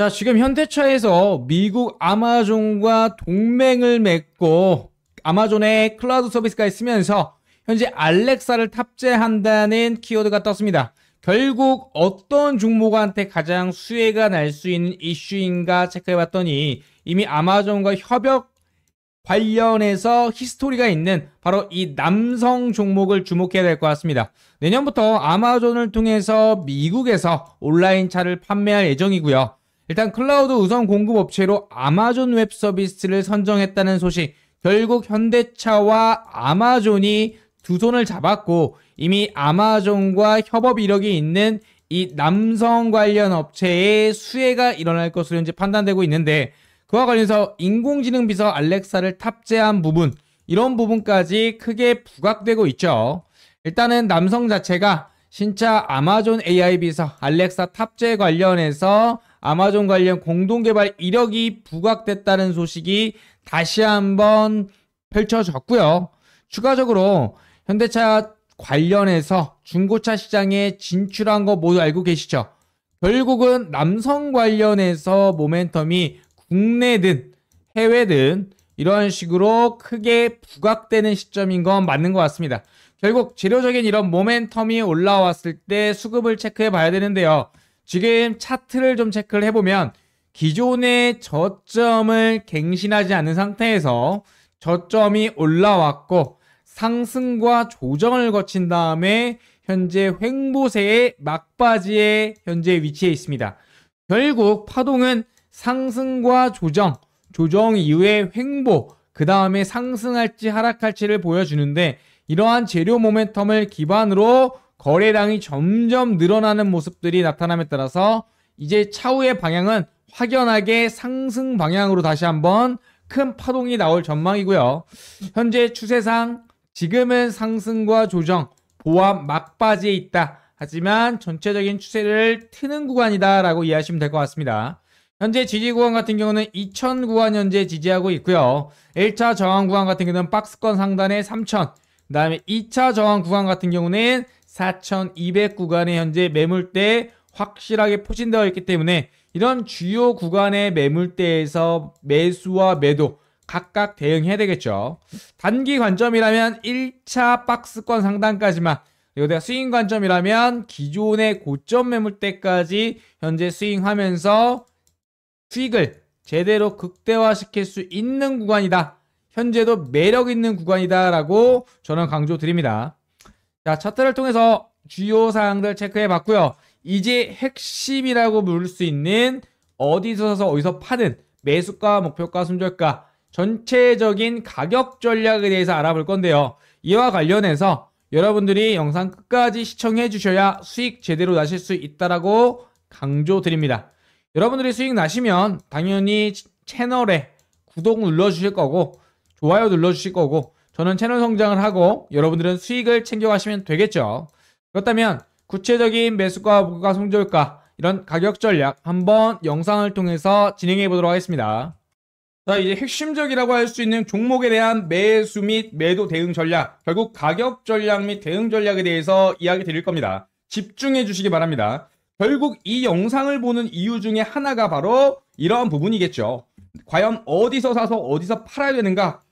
자, 지금 현대차에서 미국 아마존과 동맹을 맺고 아마존의 클라우드 서비스가 있으면서 현재 알렉사를 탑재한다는 키워드가 떴습니다. 결국 어떤 종목한테 가장 수혜가 날 수 있는 이슈인가 체크해봤더니 이미 아마존과 협약 관련해서 히스토리가 있는 바로 이 남성 종목을 주목해야 될 것 같습니다. 내년부터 아마존을 통해서 미국에서 온라인 차를 판매할 예정이고요. 일단 클라우드 우선 공급 업체로 아마존 웹 서비스를 선정했다는 소식. 결국 현대차와 아마존이 두 손을 잡았고 이미 아마존과 협업 이력이 있는 이 남성 관련 업체의 수혜가 일어날 것으로 현재 판단되고 있는데 그와 관련해서 인공지능 비서 알렉사를 탑재한 부분 이런 부분까지 크게 부각되고 있죠. 일단은 남성 자체가 신차 아마존 AI 비서 알렉사 탑재 관련해서 아마존 관련 공동개발 이력이 부각됐다는 소식이 다시 한번 펼쳐졌고요. 추가적으로 현대차 관련해서 중고차 시장에 진출한 거 모두 알고 계시죠? 결국은 남성 관련해서 모멘텀이 국내든 해외든 이런 식으로 크게 부각되는 시점인 건 맞는 것 같습니다. 결국 재료적인 이런 모멘텀이 올라왔을 때 수급을 체크해 봐야 되는데요. 지금 차트를 좀 체크를 해보면 기존의 저점을 갱신하지 않은 상태에서 저점이 올라왔고 상승과 조정을 거친 다음에 현재 횡보세의 막바지에 현재 위치해 있습니다. 결국 파동은 상승과 조정, 조정 이후에 횡보, 그 다음에 상승할지 하락할지를 보여주는데 이러한 재료 모멘텀을 기반으로 거래량이 점점 늘어나는 모습들이 나타남에 따라서 이제 차후의 방향은 확연하게 상승 방향으로 다시 한번 큰 파동이 나올 전망이고요. 현재 추세상 지금은 상승과 조정, 보합 막바지에 있다. 하지만 전체적인 추세를 트는 구간이다 라고 이해하시면 될 것 같습니다. 현재 지지 구간 같은 경우는 2000 구간 현재 지지하고 있고요. 1차 저항 구간 같은 경우는 박스권 상단에 3000, 그 다음에 2차 저항 구간 같은 경우는 4,200 구간에 현재 매물대 확실하게 포진되어 있기 때문에 이런 주요 구간의 매물대에서 매수와 매도 각각 대응해야 되겠죠. 단기 관점이라면 1차 박스권 상단까지만 그리고 내가 스윙 관점이라면 기존의 고점 매물대까지 현재 스윙하면서 수익을 제대로 극대화시킬 수 있는 구간이다. 현재도 매력 있는 구간이다라고 저는 강조드립니다. 자, 차트를 통해서 주요 사항들 체크해 봤고요. 이제 핵심이라고 부를 수 있는 어디서 서 어디서 파는 매수가, 목표가, 순절가 전체적인 가격 전략에 대해서 알아볼 건데요. 이와 관련해서 여러분들이 영상 끝까지 시청해 주셔야 수익 제대로 나실 수 있다라고 강조드립니다. 여러분들이 수익 나시면 당연히 채널에 구독 눌러 주실 거고 좋아요 눌러 주실 거고 저는 채널 성장을 하고 여러분들은 수익을 챙겨가시면 되겠죠. 그렇다면 구체적인 매수가, 목가, 성조율가 이런 가격 전략 한번 영상을 통해서 진행해 보도록 하겠습니다. 자 이제 핵심적이라고 할 수 있는 종목에 대한 매수 및 매도 대응 전략 결국 가격 전략 및 대응 전략에 대해서 이야기 드릴 겁니다. 집중해 주시기 바랍니다. 결국 이 영상을 보는 이유 중에 하나가 바로 이러한 부분이겠죠. 과연 어디서 사서 어디서 팔아야 되는가?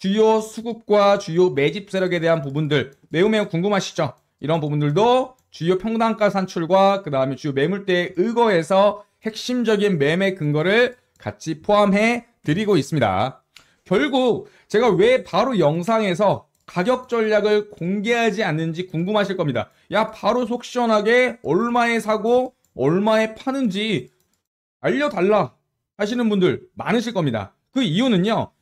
주요 수급과 주요 매집 세력에 대한 부분들 매우 매우 궁금하시죠? 이런 부분들도 주요 평당가 산출과 그 다음에 주요 매물대에 의거해서 핵심적인 매매 근거를 같이 포함해 드리고 있습니다. 결국 제가 왜 바로 영상에서 가격 전략을 공개하지 않는지 궁금하실 겁니다. 야 바로 속 시원하게 얼마에 사고 얼마에 파는지 알려달라 하시는 분들 많으실 겁니다. 그 이유는요.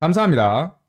감사합니다.